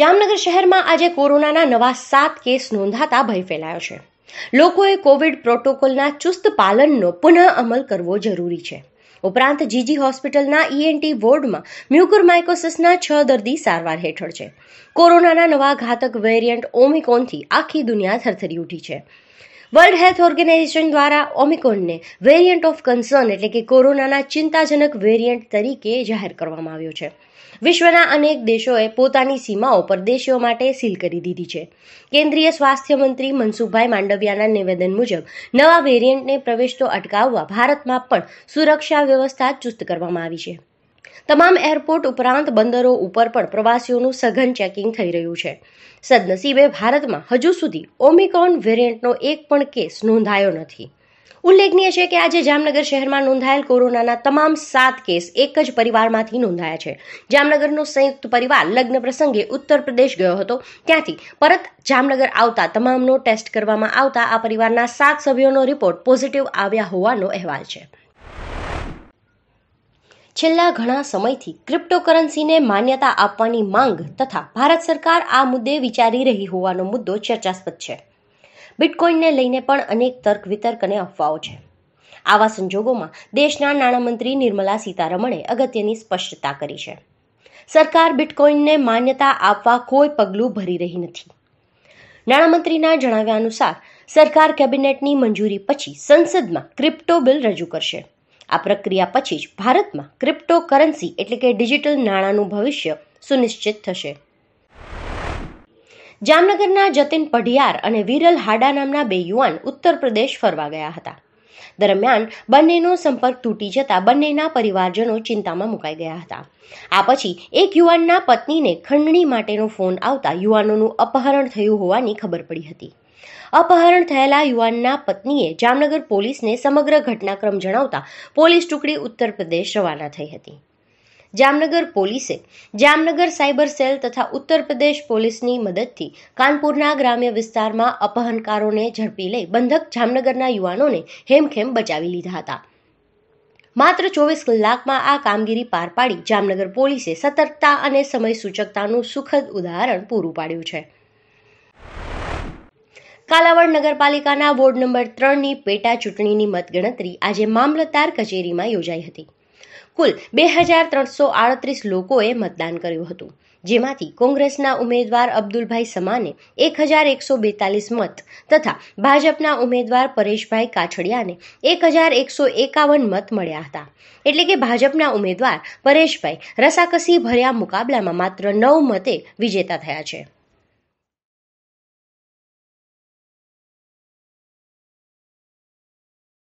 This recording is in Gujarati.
જામનગર શહેરમાં આજે કોરોનાના નવા સાત કેસ નોંધાતા ભય ફેલાયો છે લોકોએ કોવિડ પ્રોટોકોલના ચુસ્ત પાલનનો પુનઃ અમલ કરવો જરૂરી છે ઉપરાંત જીજી હોસ્પિટલના ઈએનટી e વોર્ડમાં મ્યુકર મ્યુકરમાઇકોસિસના છ દર્દી સારવાર હેઠળ છે કોરોનાના નવા ઘાતક વેરિયન્ટ ઓમિકોનથી આખી દુનિયા થરથરી ઉઠી છે વર્લ્ડ હેલ્થ ઓર્ગેનાઇઝેશન દ્વારા ઓમિકોનને વેરિયન્ટ ઓફ કન્સર્ન એટલે કે કોરોનાના ચિંતાજનક વેરિયન્ટ તરીકે જાહેર કરવામાં આવ્યો છે વિશ્વના અનેક દેશોએ પોતાની સીમાઓ પર દેશો માટે સીલ કરી દીધી છે કેન્દ્રીય સ્વાસ્થ્ય મંત્રી મનસુખભાઈ માંડવિયાના નિવેદન મુજબ નવા વેરિયન્ટને પ્રવેશતો અટકાવવા ભારતમાં પણ સુરક્ષા વ્યવસ્થા ચુસ્ત કરવામાં આવી છે તમામ એરપોર્ટ ઉપરાંત બંદરો ઉપર પણ પ્રવાસીઓનું સઘન ચેકિંગ થઈ રહ્યું છે સદનસીબે ભારતમાં હજુ સુધી ઓમિક્રોન વેરિયન્ટનો એક પણ કેસ નોંધાયો નથી ઉલ્લેખનીય છે કે આજે જામનગર શહેરમાં નોંધાયેલ કોરોનાના તમામ સાત કેસ એક જ પરિવારમાંથી નોંધાયા છે જામનગરનો સંયુક્ત પરિવાર લગ્ન પ્રસંગે ઉત્તર પ્રદેશ ગયો હતો ત્યાંથી પરત જામનગર આવતા તમામનો ટેસ્ટ કરવામાં આવતા આ પરિવારના સાત સભ્યોનો રિપોર્ટ પોઝિટિવ આવ્યા હોવાનો અહેવાલ છે છેલ્લા ઘણા સમયથી ક્રિપ્ટોકરન્સીને માન્યતા આપવાની માંગ તથા ભારત સરકાર આ મુદ્દે વિચારી રહી હોવાનો મુદ્દો ચર્ચાસ્પદ છે બિટકોઇનને લઈને પણ અનેક તર્ક વિતર્ક અને અફવાઓ છે આવા સંજોગોમાં દેશના નાણામંત્રી નિર્મલા સીતારમણે અગત્યની સ્પષ્ટતા કરી છે સરકાર બિટકોઇનને માન્યતા આપવા કોઈ પગલું ભરી રહી નથી નાણામંત્રીના જણાવ્યા અનુસાર સરકાર કેબિનેટની મંજૂરી પછી સંસદમાં ક્રિપ્ટો બિલ રજૂ કરશે આ પ્રક્રિયા પછી જ ભારતમાં ક્રિપ્ટોકરન્સી એટલે કે ડિજિટલ નાણાંનું ભવિષ્ય સુનિશ્ચિત થશે જામનગરના જતીન પઢિયાર અને વિરલ હાડા નામના બે યુવાન ઉત્તર પ્રદેશ ફરવા ગયા હતા દરમિયાન બંનેનો સંપર્ક તૂટી જતા બંનેના પરિવારજનો ચિંતામાં મુકાઈ ગયા હતા આ પછી એક યુવાનના પત્નીને ખંડણી માટેનો ફોન આવતા યુવાનોનું અપહરણ થયું હોવાની ખબર પડી હતી અપહરણ થયેલા યુવાનના પત્નીએ જામનગર પોલીસને સમગ્ર ઘટનાક્રમ જણાવતા પોલીસ ટુકડી ઉત્તર પ્રદેશ રવાના થઈ હતી જામનગર પોલીસે જામનગર સાયબર સેલ તથા ઉત્તર પ્રદેશ પોલીસની મદદથી કાનપુરના ગ્રામ્ય વિસ્તારમાં અપહરણકારોને ઝડપી લઈ બંધક જામનગરના યુવાનોને હેમખેમ બચાવી લીધા હતા માત્ર ચોવીસ કલાકમાં આ કામગીરી પાર પાડી જામનગર પોલીસે સતર્કતા અને સમય સૂચકતાનું સુખદ ઉદાહરણ પૂરું પાડ્યું છે કાલાવડ નગરપાલિકાના વોર્ડ નંબર ત્રણની પેટા ચૂંટણીની મતગણતરી આજે મામલતદાર કચેરીમાં યોજાઈ હતી કુલ બે હજાર ત્રણસો આડત્રીસ લોકોએ મતદાન કર્યું હતું જેમાંથી કોંગ્રેસના ઉમેદવાર અબ્દુલભાઈ સમાને એક હજાર એકસો બેતાલીસ મત તથા ભાજપના ઉમેદવાર પરેશભાઈ કાછડિયાને એક હજાર એકસો એકાવન મત મળ્યા હતા એટલે કે ભાજપના ઉમેદવાર પરેશભાઈ રસાકસી ભર્યા મુકાબલામાં માત્ર નવ મતે વિજેતા થયા છે